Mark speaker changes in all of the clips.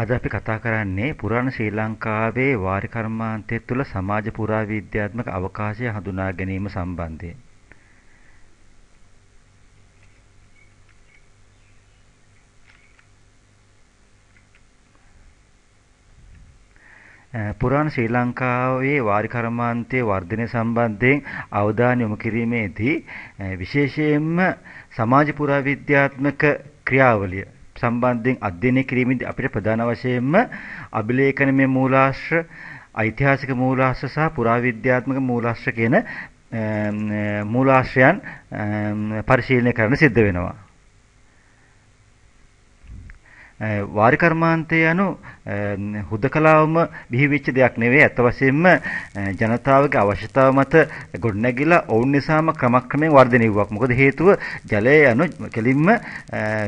Speaker 1: අද අපි කතා කරන්නේ පුරාණ ශ්‍රී ලංකාවේ වාරි කර්මාන්තය තුළ සමාජ පුරා විද්‍යාත්මක අවකාශය හඳුනා ගැනීම සම්බන්ධයෙන්. පුරාණ ශ්‍රී ලංකාවේ වාරි කර්මාන්තයේ වර්ධනය සම්බන්ධයෙන් අවධානය යොමු කිරීමේදී විශේෂයෙන්ම සමාජ පුරා විද්‍යාත්මක ක්‍රියාවලිය සම්බන්ධයෙන් අධ්‍යයනය කිරීමේදී අපිට ප්‍රධාන වශයෙන්ම අභිලේඛනමය මූලාශ්‍ර ඓතිහාසික මූලාශ්‍ර සහ පුරාවිද්‍යාත්මක මූලාශ්‍ර කියන මූලාශ්‍රයන් පරිශීලනය කරන්න සිද්ධ වෙනවා. වාරි කර්මාන්තය යනු හුදකලාවම බිහිවෙච්ච දෙයක් නෙවෙයි අත වශයෙන්ම ජනතාවගේ අවශ්‍යතාව මත ගොඩනැගිලා ඔවුන් නිසාම ක්‍රමක්‍රමයෙන් වර්ධනය වුවක්. මොකද හේතුව ජලය යනු කෙලින්ම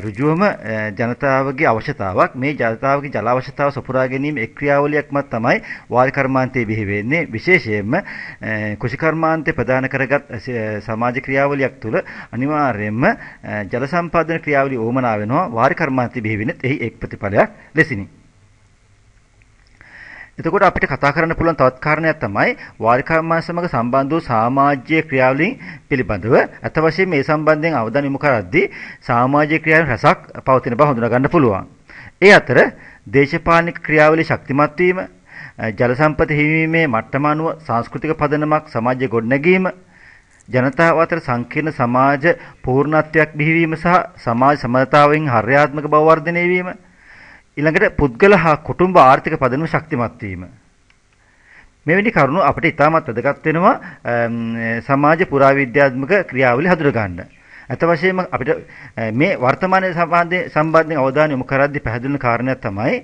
Speaker 1: ඍජුවම ජනතාවගේ අවශ්‍යතාවක්. මේ ජනතාවගේ ජල අවශ්‍යතාව සපුරා ගැනීම එක් ක්‍රියාවලියක්ම තමයි වාල් කර්මාන්තයේ බිහි වෙන්නේ. විශේෂයෙන්ම කෘෂි කර්මාන්තේ ප්‍රදාන කරගත් සමාජ ක්‍රියාවලියක් තුළ අනිවාර්යයෙන්ම ජල සම්පාදන ක්‍රියාවලිය ඕමනා වෙනවා. වාරි කර්මාන්තයේ බිහි වෙන්නේ එහි එක් ප්‍රතිඵලයක් ලෙසිනි. එතකොට අපිට කතා කරන්න පුළුවන් තවත් කාරණයක් තමයි වාරිකාර්මාය සමග සම්බන්ධ වූ සමාජීය ක්‍රියාවලින් පිළිබඳව අත වශයෙන් මේ සම්බන්ධයෙන් අවධානය යොමු කරද්දී සමාජීය ක්‍රියාවන් රසක් පවතින බව හඳුනා ගන්න පුළුවන්. ඒ අතර දේශපාලනික ක්‍රියාවලිය ශක්තිමත් වීම, ජල සම්පත හිමිවීමේ මට්ටම අනුව සංස්කෘතික පදනමක් සමාජය ගොඩනැගීම, ජනතාව අතර සංකීර්ණ සමාජ පූර්ණත්වයක් බිහිවීම සහ සමාජ සමතාවෙන් හර්යාත්මක බව වර්ධනය වීම ඊළඟට පුද්ගල හා කුටුම්බ ආර්ථික පදනම ශක්තිමත් වීම. මෙවැනි කරුණු අපිට ඉතාමත් වැදගත් වෙනවා සමාජ පුරාවිද්‍යාත්මක ක්‍රියාවලිය හඳුර ගන්න. අත වශයෙන්ම අපිට මේ වර්තමාන සම්බන්ධයෙන් අවධානය යොමු කරද්දී පැහැදිලින කාරණයක් තමයි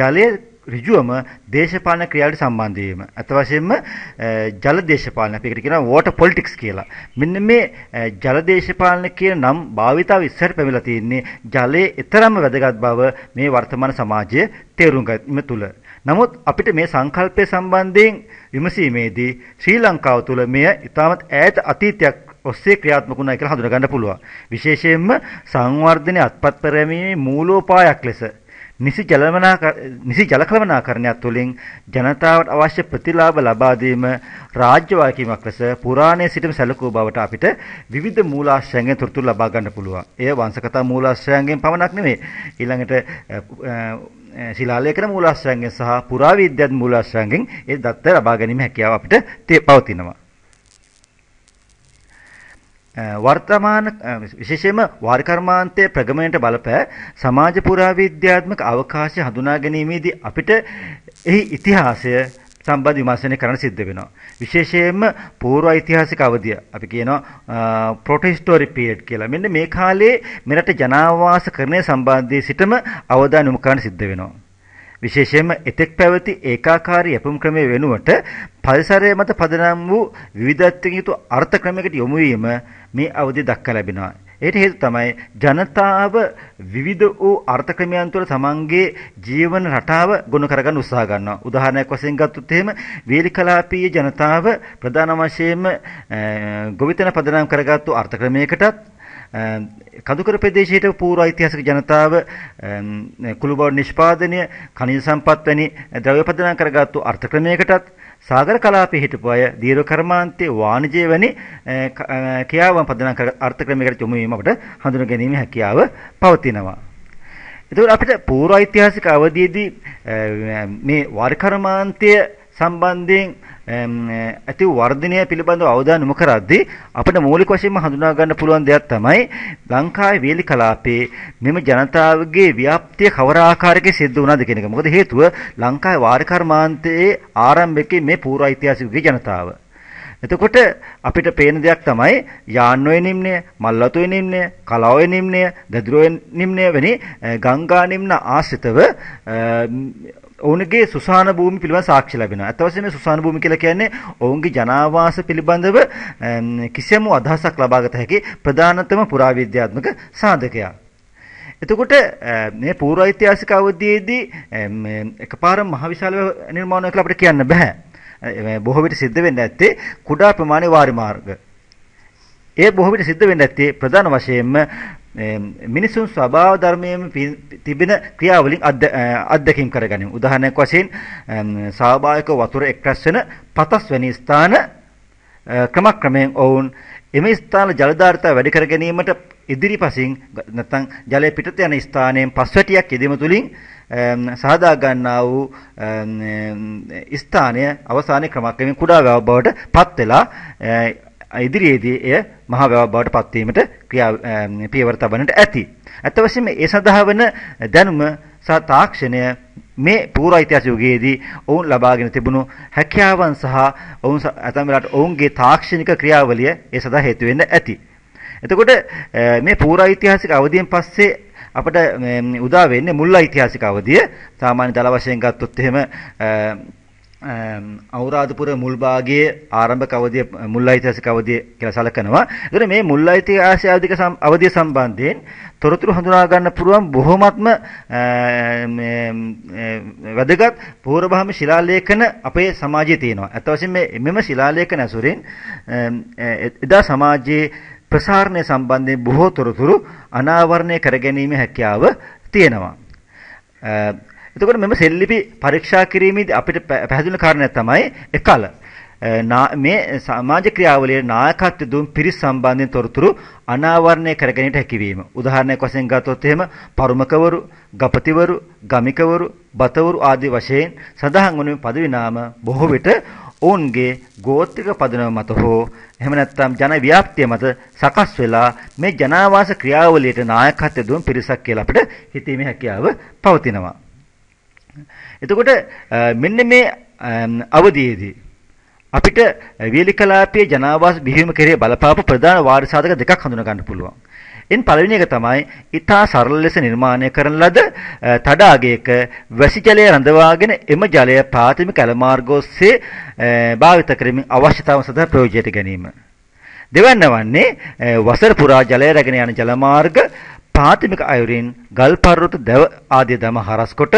Speaker 1: ජලය ඍජුවම දේශපාලන ක්‍රියාවට සම්බන්ධ වීම. අත වශයෙන්ම ජල දේශපාලන අපි ඒකට කියනවා වෝටර් පොලිටික්ස් කියලා. මෙන්න මේ ජල දේශපාලන කියන නම් භාවිතාව ඉස්සර පැමිණලා තියෙන්නේ ජලයේ ඊතරම් වැදගත් බව මේ වර්තමාන සමාජයේ තේරුම් ගැනීම තුළ. නමුත් අපිට මේ සංකල්පය සම්බන්ධයෙන් විමසීමේදී ශ්‍රී ලංකාව තුළ මෙය ඉතාමත් ඈත අතීතයක් ඔස්සේ ක්‍රියාත්මක වුණා කියලා හඳුනා ගන්න පුළුවන්. විශේෂයෙන්ම සංවර්ධනයේ අත්පත් පෙරැමීමේ මූලෝපායක් ලෙස නිසි ජලමනා නිසි ජලකළමනාකරණයක් තුළින් ජනතාවට අවශ්‍ය ප්‍රතිලාභ ලබා දීම රාජ්‍ය වාකීමක් ලෙස පුරාණයේ සිටම සැලකූ බවට අපිට විවිධ මූලාශ්‍රයන්ගෙන් තොරතුරු ලබා ගන්න පුළුවන්. එය වංශකතා මූලාශ්‍රයන්ගෙන් පමණක් නෙමෙයි. ඊළඟට ශිලාලේඛන මූලාශ්‍රයන්ගෙන් සහ පුරාවිද්‍යාත් මූලාශ්‍රයන්ගෙන් ඒ දත්ත ලබා ගැනීම හැකියාව අපිට පවතිනවා. වර්තමාන විශේෂයෙන්ම වාරිකර්මාන්තයේ ප්‍රගමණයට බලපෑ සමාජ පුරා විද්‍යාත්මක අවකාශය හඳුනා ගැනීමේදී අපිට එහි ඉතිහාසය සම්බන්ධ විමර්ශනය කරන්න සිද්ධ වෙනවා. විශේෂයෙන්ම පූර්ව ඓතිහාසික අවධිය. අපි කියනවා ප්‍රොටෙස්ටෝරි පීරියඩ් කියලා. මෙන්න මේ කාලේ මෙරට ජනාවාස කරණය සම්බන්ධයෙන් සිටම අවධානය යොමු කරන්න සිද්ධ වෙනවා. විශේෂයෙන්ම එතෙක් පැවති ඒකාකාරී යැපුම් ක්‍රමය වෙනුවට පරිසරය මත පදනම් වූ විවිධත්වයෙන් යුතු අර්ථ ක්‍රමයකට යොමු වීම මේ අවදි දක්වා ලැබෙනවා. ඒට හේතු තමයි ජනතාව විවිධ වූ අර්ථ ක්‍රමයන් තුළ තමන්ගේ ජීවන රටාව ගොනු කරගන්න උත්සාහ ගන්නවා. උදාහරණයක් වශයෙන් ගත්තොත් එහෙම වේලිකලාපීය ජනතාව ප්‍රධාන වශයෙන්ම ගොවිතැන පදනම් කරගත්තු අර්ථ ක්‍රමයකටත් කඳුකර um, ප්‍රදේශයට පූර්ව ඓතිහාසික ජනතාව um, කුළුබව නිෂ්පාදනය කනිජ සම්පත් වැනි ද්‍රව්‍ය පදනම් කරගත්තු අර්ථක්‍රමයකටත් සාගර කලාපයේ හිටපු අය දීර්ඝ කර්මාන්තයේ වාණිජය වැනි uh, uh, ක්‍රියාවන් පදනම් කර අර්ථක්‍රමයකට යොමු වීම අපට හඳුනා ගැනීම හැකියාව පවතිනවා. එතකොට අපිට පූර්ව ඓතිහාසික අවධියේදී uh, මේ වාරිකර්මාන්තයේ සම්බන්ධයෙන් ඇති වර්ධනය පිළිබඳව අවධානය කරද්දී අපිට මූලික වශයෙන්ම හඳුනා ගන්න පුළුවන් දෙයක් තමයි ලංකාවේ වේලි කලාපයේ මෙම ජනතාවගේ ව්‍යාප්තිය කවර ආකාරයකින් සිද්ධ වුණාද කියන එක. මොකද හේතුව ලංකාවේ වාරිකර්මාන්තයේ ආරම්භකේ මේ පූර්ව ඓතිහාසික ජනතාව එතකොට අපිට පේන දෙයක් තමයි යාන්වයේ නිම්නය, මල්වතුේ නිම්නය, කලාවේ නිම්නය, දදුරේ නිම්නය වැනි ගංගා නිම්න ආශ්‍රිතව ඔවුන්ගේ සුසාන භූමි පිළිබඳ සාක්ෂි ලැබෙනවා. අත වශයෙන්ම සුසාන භූමි කියලා කියන්නේ ඔවුන්ගේ ජනාවාස පිළිබඳව කිසියම් අදහසක් ලබාගත හැකි ප්‍රධානතම පුරාවිද්‍යාත්මක සාධකයක්. එතකොට මේ පූර්ව ඓතිහාසික අවධියේදී එකපාර මහවිශාල නිර්මාණයක් කියලා අපිට කියන්න බෑ. බොහෝ විට සිද්ධ වෙන්නේ නැත්තේ කුඩා ප්‍රමාණයේ වාරි මාර්ග. ඒ බොහෝ විට සිද්ධ වෙන්නේ නැත්තේ ප්‍රධාන වශයෙන්ම මිනිසුන් ස්වභාව ධර්මයෙන් තිබෙන ක්‍රියාවලින් අත්දැකීම් කරගනිමු. උදාහරණයක් වශයෙන් සාභාවික වතුර එක්රැස් වෙන පතස් වැනි ස්ථාන ක්‍රමක්‍රමයෙන් ඔවුන් එම ස්ථාන ජල ධාරිතාව වැඩි කර ගැනීමට ඉදිරිපසින් නැත්නම් ජලය පිටත යන ස්ථානයෙන් පස්වැටියක් යෙදීම තුලින් සාදා ගන්නා වූ ස්ථානය අවසානයේ ක්‍රමක්‍රමයෙන් කුඩා බවට පත් වෙලා ඉදිරියේදී එය මහා වැව බවට පත්වීමට ක්‍රියා පියවර තබන්නට ඇති. ඇත්ත වශයෙන්ම ඒ සඳහා වන දැනුම සහ තාක්ෂණය මේ පූර්ව ඉතිහාස යුගයේදී ඔවුන් ලබාගෙන තිබුණු හැකියාවන් සහ ඔවුන් ඇතම් වෙලාවට ඔවුන්ගේ තාක්ෂණික ක්‍රියාවලිය ඒ සඳහා හේතු වෙන්න ඇති. එතකොට මේ පූර්ව ඓතිහාසික අවධියෙන් පස්සේ අපට උදා වෙන්නේ මුල් ඓතිහාසික අවධිය. සාමාන්‍ය දල වශයෙන් ගත්තොත් එහෙම අවරාධපුර මුල් භාගයේ ආරම්භක අවධිය මුල් ඓතිහාසික අවධිය කියලා සැලකනවා. ඒතර මේ මුල් ඓතිහාසික අවධිය සම්බන්ධයෙන් තොරතුරු හඳුනා ගන්න පුළුවන් බොහොමත්ම වැදගත් පූර්වභාම ශිලාලේඛන අපේ සමාජයේ තියෙනවා. අත් වශයෙන් මේ මෙම ශිලාලේඛන ඇසුරින් එදා සමාජයේ ප්‍රසාරණය සම්බන්ධයෙන් බොහෝ තොරතුරු අනාවරණය කර ගැනීම හැකියාව තියෙනවා. එතකොට මෙම සෙල්ලිපි පරීක්ෂා කිරීමේදී අපිට පැහැදිලි කාරණයක් තමයි එකල මේ සමාජ ක්‍රියාවලියේ නායකත්ව දුම් පිරිස් සම්බන්ධයෙන් තොරතුරු අනාවරණය කර ගැනීමට හැකියවීම. උදාහරණයක් වශයෙන් ගත්තොත් එහෙම පරුමකවරු, ගපතිවරු, ගමිකවරු, බතවරු ආදී වශයෙන් සඳහන් වන පදවි නාම බොහෝ විට ඔවුන්ගේ ගෝත්‍රික පදනම මත හෝ එහෙම නැත්නම් ජන ව්‍යාප්තිය මත සකස් වෙලා මේ ජනාවාස ක්‍රියාවලියට නායකත්ව දුම් පිරිසක් කියලා අපිට හිතීමේ හැකියාව පවතිනවා. එතකොට මෙන්න මේ අවධියේදී අපිට වේලි කලාපයේ ජනාවාස බිහිවීම කෙරේ බලපාපු ප්‍රධාන වාරි සාධක දෙකක් හඳුනා ගන්න පුළුවන්. එන් පළවෙනි එක තමයි ඊතා සරල ලෙස නිර්මාණය කරන ලද තඩාගයක වැසි ජලය රඳවාගෙන එම ජලය ප්‍රාථමික ඇලමාර්ගෝස්සේ භාවිත කරමින් අවශ්‍යතාවන් සඳහා ප්‍රයෝජනයට ගැනීම. දෙවැන්න වන්නේ වසර පුරා ජලය රැගෙන යන ජලමාර්ග ප්‍රාථමික අයුරින් ගල් පර්වත දැව ආදී දම හරස්කොට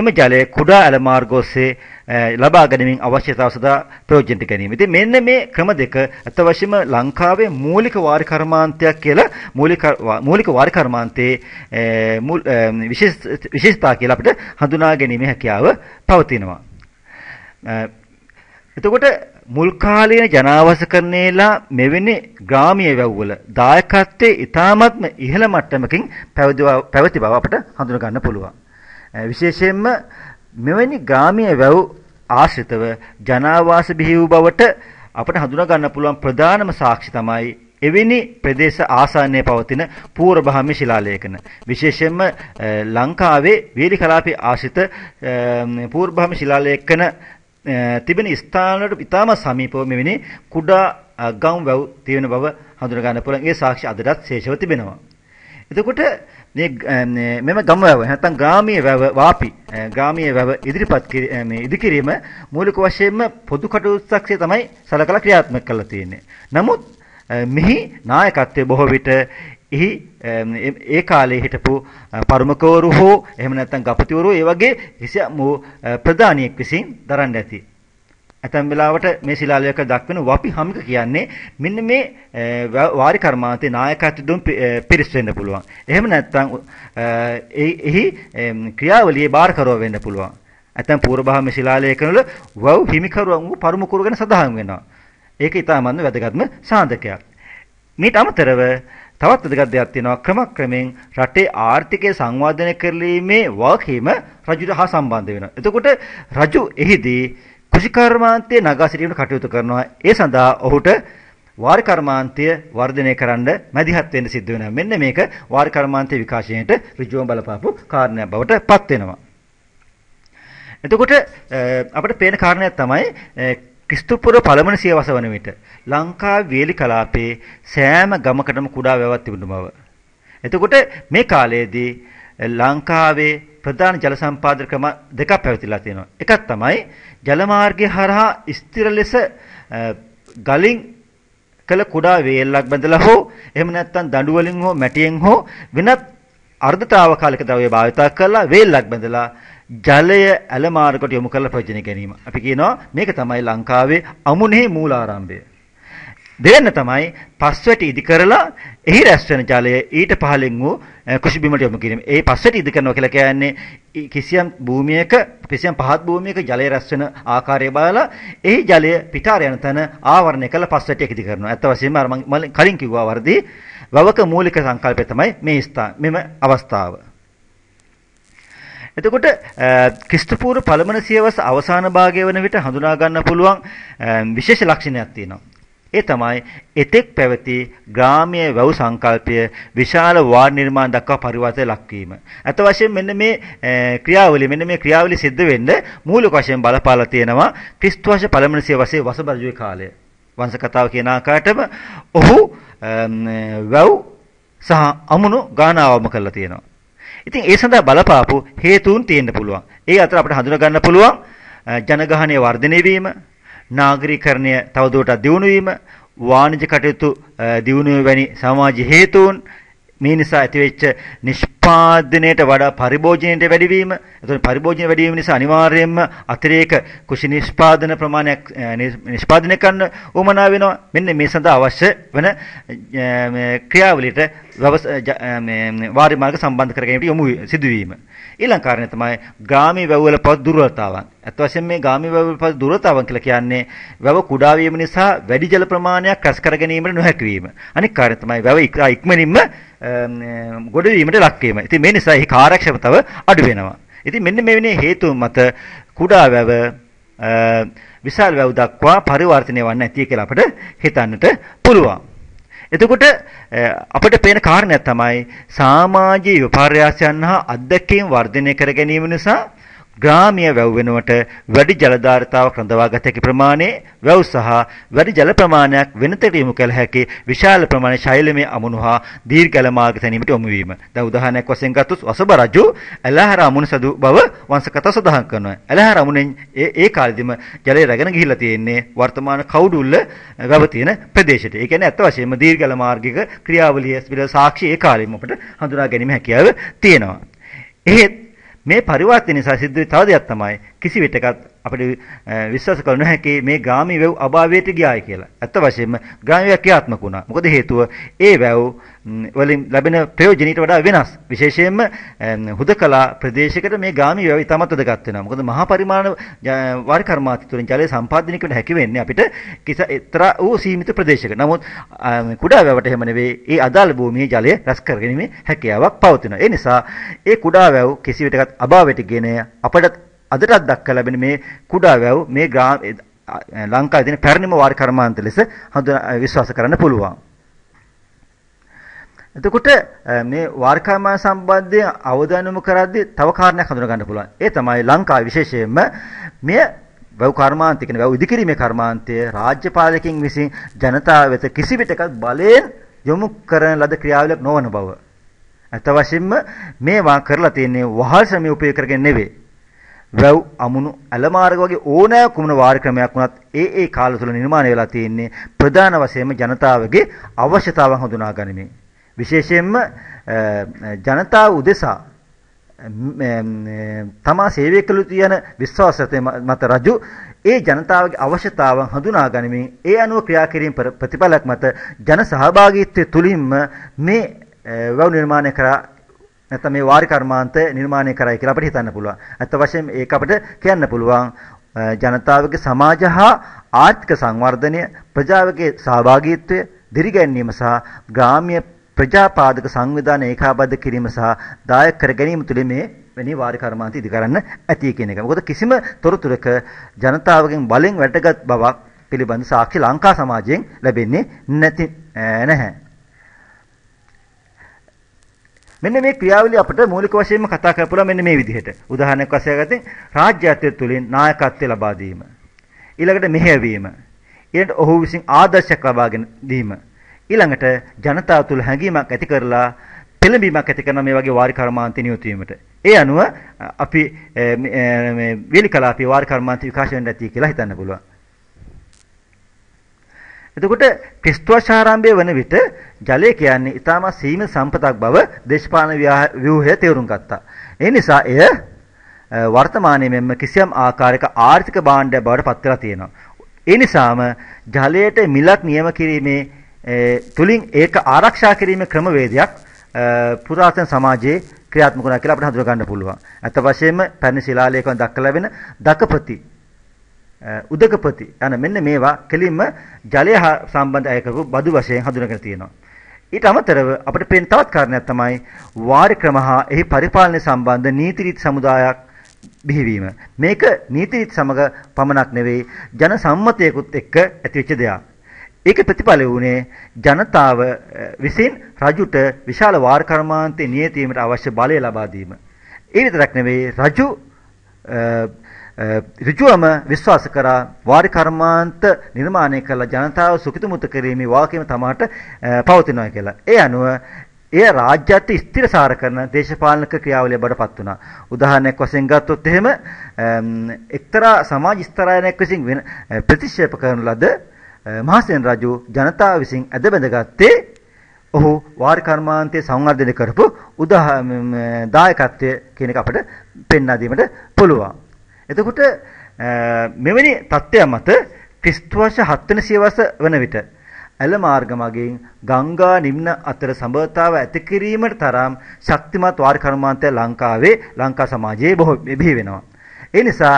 Speaker 1: එම ජලය කුඩා ඇලමාර්ගෝස්සේ ලබා ගැනීමෙන් අවශ්‍යතාව සඳහා ප්‍රයෝජනට ගැනීම. ඉතින් මෙන්න මේ ක්‍රම දෙක අත්වශ්‍යම ලංකාවේ මූලික වාරි කර්මාන්තයක් කියලා මූලික මූලික වාරි කර්මාන්තයේ විශේෂ විශේෂතා කියලා අපිට හඳුනා ගැනීමේ හැකියාව පවතිනවා. එතකොට මුල් කාලයේ ජනාවාසකරණයලා මෙවැනි ග්‍රාමීය වැව්වල දායකත්වයේ ඉතාමත්ම ඉහළ මට්ටමකින් පැවති බව අපට හඳුනා ගන්න පුළුවන්. විශේෂයෙන්ම මෙවැනි ග්‍රාමීය වැව් ආශ්‍රිතව ජනාවාස බිහි වූ බවට අපට හඳුනා ගන්න පුළුවන් ප්‍රධානම සාක්ෂි තමයි එවැනි ප්‍රදේශ ආසන්නයේ පවතින පූර්වභාමි ශිලාලේඛන විශේෂයෙන්ම ලංකාවේ වේලි කලාපයේ ආශ්‍රිත පූර්වභාමි ශිලාලේඛන තිබෙන ස්ථානවලට ඉතාම සමීපව මෙවැනි කුඩා ගම් වැව් තියෙන බව හඳුනා ගන්න පුළුවන්. ඒ සාක්ෂි අදටත් ශේෂව තිබෙනවා. එතකොට මේ මෙම ගම් වැව නැත්නම් ග්‍රාමීය වැව වාපි ග්‍රාමීය වැව ඉදිරිපත් මේ ඉදිකිරීම මූලික වශයෙන්ම පොදු කටයුත්තක්සේ තමයි සලකලා ක්‍රියාත්මක කරලා තියෙන්නේ. නමුත් මෙහි නායකත්වය බොහෝ විට එහි ඒ කාලේ හිටපු පරුමකවරු හෝ එහෙම නැත්නම් ගපතිවරු ඒ වගේ කිසියම් ප්‍රධානියෙක් විසින් දරන්න ඇති. ඇතැම් වෙලාවට මේ ශිලාලයක දක්වන වපි හම්ක කියන්නේ මෙන්න මේ වාරි කර්මාන්තේ නායකත්වයෙන් පිරිස් වෙන්න පුළුවන්. එහෙම නැත්නම් එහි ක්‍රියාවලියේ බාරකරුව වෙන්න පුළුවන්. ඇතැම් පූර්වභාම ශිලාලයකවල වව් හිමිකරුවන් වූ පරුමකවරු ගැන සඳහන් වෙනවා. ඒක ඊටාමත්ම වැදගත්ම සාධකයක්. මේට අමතරව තවත් වැදගත් දෙයක් තියෙනවා ක්‍රමක්‍රමයෙන් රටේ ආර්ථිකය සංවර්ධනය කිරීමේ වගකීම රජුට හා සම්බන්ධ වෙනවා. එතකොට රජු එහිදී කෘෂිකර්මාන්තයේ නගා සිටීමට කටයුතු කරනවා. ඒ සඳහා ඔහුට වාරි කර්මාන්තය වර්ධනය කරන්න මැදිහත් වෙන්න සිද්ධ වෙනවා. මෙන්න මේක වාරි කර්මාන්තයේ විකාශනයට ඍජුවම බලපාපු කාරණයක් බවට පත් වෙනවා. එතකොට අපිට පේන කාරණයක් තමයි කිස්තුපුර පළමන සියවස වන විට ලංකා වේලි කලාපයේ සෑම ගමකටම කුඩා වැවක් තිබුණු බව. එතකොට මේ කාලයේදී ලංකාවේ ප්‍රධාන ජල සම්පාදන ක්‍රම දෙකක් පැවතිලා තියෙනවා. එකක් තමයි ජල මාර්ගය හරහා ස්ථිර ලෙස ගලින් කළ කුඩා වේල්ලක් බඳලා හෝ එහෙම නැත්නම් දඬු වලින් හෝ මැටියෙන් හෝ වෙනත් අර්ධතාවකාලික ද්‍රව්‍ය භාවිත කරලා වේල්ලක් බඳලා ජලය ඇල මාර්ගකට යොමු කරලා ප්‍රයෝජන ගැනීම. අපි කියනවා මේක තමයි ලංකාවේ අමුණෙහි මූලාරම්භය. දෙන්න තමයි පස්වැටි ඉදි කරලා එහි රැස් වෙන ජලය ඊට පහළින් වූ කුෂිබිමට යොමු කිරීම. ඒ පස්වැටි ඉදි කරනවා කියලා කියන්නේ කිසියම් භූමියක කිසියම් පහත් භූමියක ජලය රැස් වෙන ආකාරය බලලා එහි ජලය පිටාර යන තැන ආවරණය කරලා පස්වැටියක් ඉදි කරනවා. ඇත්ත වශයෙන්ම අර මම කලින් කිව්වා වර්ධි වවක මූලික සංකල්පය තමයි මේ ස්ථාන මෙම අවස්ථාව. එතකොට ක්‍රිස්තුපූර්ව පළමන සියවස අවසාන භාගය වන විට හඳුනා ගන්න පුළුවන් විශේෂ ලක්ෂණයක් තියෙනවා. ඒ තමයි එතෙක් පැවති ග්‍රාමීය වැව් සංකල්පය විශාල වාර් නිර්මාණ දක්වා පරිවර්තනය ලක්වීම. අත වශයෙන් මෙන්න මේ ක්‍රියාවලිය මෙන්න මේ ක්‍රියාවලිය සිද්ධ වෙන්න මූලික වශයෙන් බලපාලා තියෙනවා ක්‍රිස්තු වර්ෂ පළමන සියවසේ වසබරජුවේ කාලය. වංශ කතාව කියන ආකාරයටම ඔහු වැව් සහ අමුණු ගානාවම කරලා තියෙනවා. ඉතින් ඒ සඳහා බලපාපු හේතුන් තියෙන්න පුළුවන්. ඒ අතර අපිට හඳුනා ගන්න පුළුවන් ජනගහනය වර්ධනය වීම, නාගරිකරණය තවදුරටත් දියුණු වීම, වාණිජ කටයුතු දියුණුව වැනි සමාජ හේතුන් මේ නිසා ඇතිවෙච්ච උපාදිනේට වඩා පරිභෝජනයට වැඩිවීම එතකොට පරිභෝජනය වැඩි වීම නිසා අනිවාර්යයෙන්ම අතිරේක කුෂි නිෂ්පාදන ප්‍රමාණයක් නිෂ්පාදනය කරන්න උවමනා වෙනවා මෙන්න මේ සඳහා අවශ්‍ය වෙන ක්‍රියාවලියට මේ වාරි මාර්ග සම්බන්ධ කර ගැනීමට යොමු සිදුවීම ඊළඟ කාරණය තමයි ග්‍රාමීය වැවවල පවත් දුර්වලතාවන් අත් වශයෙන් මේ ග්‍රාමීය වැවවල පවත් දුර්වලතාවන් කියලා කියන්නේ වැව කුඩා වීම නිසා වැඩි ජල ප්‍රමාණයක් රැස් කර ගැනීමට නොහැකි වීම අනෙක් කාරණය තමයි වැව ඉක්මනින්ම ගොඩ වීමට ලක් වගේම ඉතින් මේ නිසා එහි කාර්යක්ෂමතාව අඩු වෙනවා. ඉතින් මෙන්න මෙවැනි හේතු මත කුඩා වැව විශාල වැව දක්වා පරිවර්තනය වන්න ඇති කියලා අපිට හිතන්නට පුළුවන්. එතකොට අපිට පේන කාරණයක් තමයි සමාජීය විපර්යාසයන් හා අත්දැකීම් වර්ධනය කර ගැනීම නිසා ග්‍රාමීය වැව් වෙනුවට වැඩි ජල ධාරිතාවක් රඳවා ගත හැකි ප්‍රමාණය වැව් සහ වැඩි ජල ප්‍රමාණයක් වෙනතට යොමු කළ හැකි විශාල ප්‍රමාණය ශෛලමය අමුණු හා දීර්ඝල මාර්ග තැනීමට යොමු වීම. දැන් උදාහරණයක් වශයෙන් ගත්තොත් වසබ රජු ඇලහර අමුණ සදු බව වංශකතා සඳහන් කරනවා. ඇලහර අමුණෙන් ඒ ඒ කාලෙදිම ජලය රැගෙන ගිහිල්ලා තියෙන්නේ වර්තමාන කවුඩුල්ල වැව තියෙන ප්‍රදේශයට. ඒ කියන්නේ අත්ත වශයෙන්ම දීර්ඝල මාර්ගික ක්‍රියාවලිය පිළිබඳ සාක්ෂි ඒ කාලෙම අපිට හඳුනා ගැනීම හැකියාව තියෙනවා. එහෙත් මේ පරිවර්තන නිසා සිද්ධ වෙ තව දෙයක් තමයි කිසි විටකත් අපිට විශ්වාස කළ නොහැකි මේ ගාමි වැව් අභාවයට ගියායි කියලා. ඇත්ත වශයෙන්ම ගාමි වැව් ක්‍රියාත්මක වුණා. මොකද හේතුව ඒ වැව් වලින් ලැබෙන ප්‍රයෝජනීයට වඩා වෙනස්. විශේෂයෙන්ම හුදකලා ප්‍රදේශයකට මේ ගාමි වැව් ඉතාමත් වැදගත් වෙනවා. මොකද මහා පරිමාණ වාරි කර්මාන්ත තුළින් ජලය සම්පාදනය කරන්න හැකි වෙන්නේ අපිට කිසතර වූ සීමිත ප්‍රදේශයක. නමුත් කුඩා වැවට එහෙම නෙවෙයි. ඒ අදාළ භූමියේ ජලය රැස් කරගැනීමේ හැකියාවක් පවතිනවා. ඒ නිසා ඒ කුඩා වැව් කිසිවිටකත් අභාවයට ගෙන අපට අදටත් දක්වා ලැබෙන මේ කුඩා වැව් මේ ලංකාවේ තියෙන පැරණිම වාරි කර්මාන්ත ලෙස හඳුනා විශ්වාස කරන්න පුළුවන්. එතකොට මේ වාර්කාමා සම්බන්ධයෙන් අවධානම කරද්දී තව කාරණයක් හඳුනා ගන්න පුළුවන්. ඒ තමයි ලංකාවේ විශේෂයෙන්ම මෙය වැව් කර්මාන්තය කියන වැව් ඉදිකිරීමේ කර්මාන්තය රාජ්‍ය පාලකයන් විසින් ජනතාව වෙත කිසිවිටකත් බලයෙන් යොමු කරන ලද ක්‍රියාවලියක් නොවන බව. අත වශයෙන්ම මේවා කරලා තියෙන්නේ වහල් ශ්‍රමය උපයෝග කරගෙන නෙවෙයි. වැව් අමුණු ඇලමාර්ග වගේ ඕනෑ කුමන වාර්ක්‍රමයක් වුණත් ඒ ඒ කාල තුළ නිර්මාණය වෙලා තියෙන්නේ ප්‍රධාන වශයෙන්ම ජනතාවගේ අවශ්‍යතාවන් හඳුනා ගනිමින්. විශේෂයෙන්ම ජනතාව උදෙසා තමා සේවය කළ යුතු යන විශ්වාසය මත රජු ඒ ජනතාවගේ අවශ්‍යතාවන් හඳුනා ගනිමින් ඒ අනුව ක්‍රියා කිරීම ප්‍රතිඵලයක් මත ජන සහභාගීත්වය තුලින්ම මේ වැව් නිර්මාණය කරා නැත්නම් මේ වාරි කර්මාන්තය නිර්මාණය කරයි කියලා අපිට හිතන්න පුළුවන්. අත්ත වශයෙන් ඒක අපිට කියන්න පුළුවන් ජනතාවගේ සමාජ හා ආර්ථික සංවර්ධනය ප්‍රජාවගේ සහභාගීත්වය දිරිගැන්වීම සහ ග්‍රාම්‍ය ප්‍රජාපාදක සංවිධාන ඒකාබද්ධ කිරීම සහ දායක කර ගැනීම තුළ මේ වැනි වාරි කර්මාන්ත ඉදි කරන්න ඇති කියන එක. මොකද කිසිම තොරතුරක ජනතාවගෙන් බලෙන් වැටගත් බවක් පිළිබඳ සාක්ෂි ලංකා සමාජයෙන් ලැබෙන්නේ නැති නැහැ. මෙන්න මේ ක්‍රියාවලිය අපිට මූලික වශයෙන්ම කතා කරපුවා මෙන්න මේ විදිහට. උදාහරණයක් වශයෙන් ගත්තේ රාජ්‍යත්වය තුළින් නායකත්වය ලබා දීම. ඊළඟට මෙහෙයවීම. ඊළඟට ඔහු විසින් ආදර්ශයක් ලබා ගැනීම. ඊළඟට ජනතාව තුළ හැඟීමක් ඇති කරලා පෙළඹීමක් ඇති කරන මේ වගේ වාරි කර්මාන්ත නියුතු වීමට. ඒ අනුව අපි මේ වේලි කලාපේ වාරි කර්මාන්ත විකාශය වෙන්න ඇති කියලා හිතන්න පුළුවන්. එතකොට ක්‍රිස්තුවශාරාම්භය වන විට ජලය කියන්නේ ඉතාම සීමිත සම්පතක් බව දේශපාලන ව්‍යුහය තේරුම් ගත්තා. ඒ නිසා එය වර්තමානයේ මෙන්ම කිසියම් ආකාරයක ආර්ථික භාණ්ඩයක් බවට පත් වෙලා තියෙනවා. ඒ නිසාම ජලයට මිලක් නියම කිරීමේ තුලින් ඒක ආරක්ෂා කිරීමේ ක්‍රමවේදයක් පුරාතන සමාජයේ ක්‍රියාත්මක වුණා කියලා අපිට හඳුනා ගන්න පුළුවන්. අත වශයෙන්ම පැරණි ශිලාලේඛන දක්වලා ලැබෙන දකපති උදකපති යන මෙන්න මේවා කෙලින්ම ජලය හා සම්බන්ධ අයකපු බදු වශයෙන් හඳුනගෙන තියෙනවා. ඊට අමතරව අපිට පේන තවත් කාරණයක් තමයි වාරි ක්‍රම හා එහි පරිපාලනය සම්බන්ධ නීති රීති සමුදායක් බිහිවීම. මේක නීති රීති සමග පමණක් නෙවෙයි ජන සම්මතයකුත් එක්ක ඇතිවෙච්ච දෙයක්. ඒක ප්‍රතිඵලය වුණේ ජනතාව විසින් රජුට විශාල වාර කර්මාන්තේ නියතීමට අවශ්‍ය බලය ලබා දීම. ඒ විතරක් නෙවෙයි රජු ඍජුවම විශ්වාස කරා වාරි කර්මාන්ත නිර්මාණය කළ ජනතාව සුඛිතමුත කිරීමේ වාක්‍යෙම තමාට පවතිනවා කියලා. ඒ අනුව එය රාජ්‍යත් ස්ථිරසාර කරන දේශපාලනික ක්‍රියාවලිය බඩපත් වුණා. උදාහරණයක් වශයෙන් ගත්තොත් එහෙම එක්තරා සමාජ ස්ථරායනයක් විසින් ප්‍රතික්ෂේප කරන ලද මහසෙන් රජු ජනතාව විසින් ඇදබැඳගත්තේ ඔහු වාරි කර්මාන්තයේ සංවර්ධනය කරපු උදාහ දායකත්වය කියන එක අපිට පෙන්වා දීමට පුළුවන්. එතකොට මෙවැනි தත්ත්වය මත ක්‍රිස්තු වර්ෂ 7 වෙනි සියවස වන විට ඇල මාර්ග මගින් ගංගා නිම්න අතර සම්බන්ධතාව ඇති කිරීමට තරම් ශක්තිමත් වාර් කර්මාන්තය ලංකාවේ ලංකා සමාජයේ බොහෝ බිහි වෙනවා. ඒ නිසා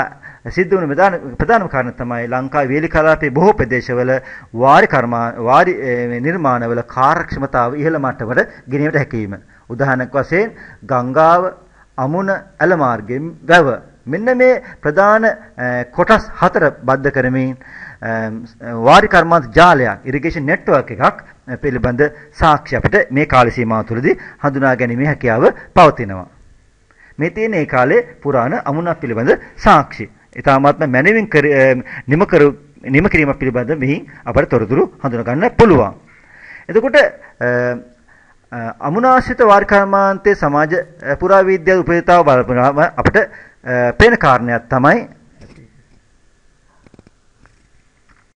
Speaker 1: සිද්ධ වුණු ප්‍රධානම කාරණය තමයි ලංකාවේ වේලි කලාපයේ බොහෝ ප්‍රදේශවල වාරි කර්මා වාරි නිර්මාණවල කාර්යක්ෂමතාව ඉහළ මට්ටමට ගෙනීමට හැකියිම. උදාහරණයක් වශයෙන් ගංගාව අමුණ ඇල මාර්ගයෙන් වැව මෙන්න මේ ප්‍රධාන කොටස් හතර බද්ධ කරමින් වාරි කර්මාන්ත ජාලයක් ඉරිගේෂන් නෙට්වර්ක් එකක් පිළිබඳ සාක්ෂි අපිට මේ කාල සීමාව තුළදී හඳුනා ගැනීමේ හැකියාව පවතිනවා. මේ තියෙන ඒ කාලේ පුරාණ අමුණක් පිළිබඳ සාක්ෂි. ඊටාමාත්ම මැනවින් නිම කර නිම කිරීම පිළිබඳ මෙහි අපට තොරතුරු හඳුනා ගන්න පුළුවන්. එතකොට අමුණාශ්‍රිත වාරි කර්මාන්තයේ සමාජ පුරාවිද්‍යා උපයතාව බලපෑම අපිට පේන කාරණයක් තමයි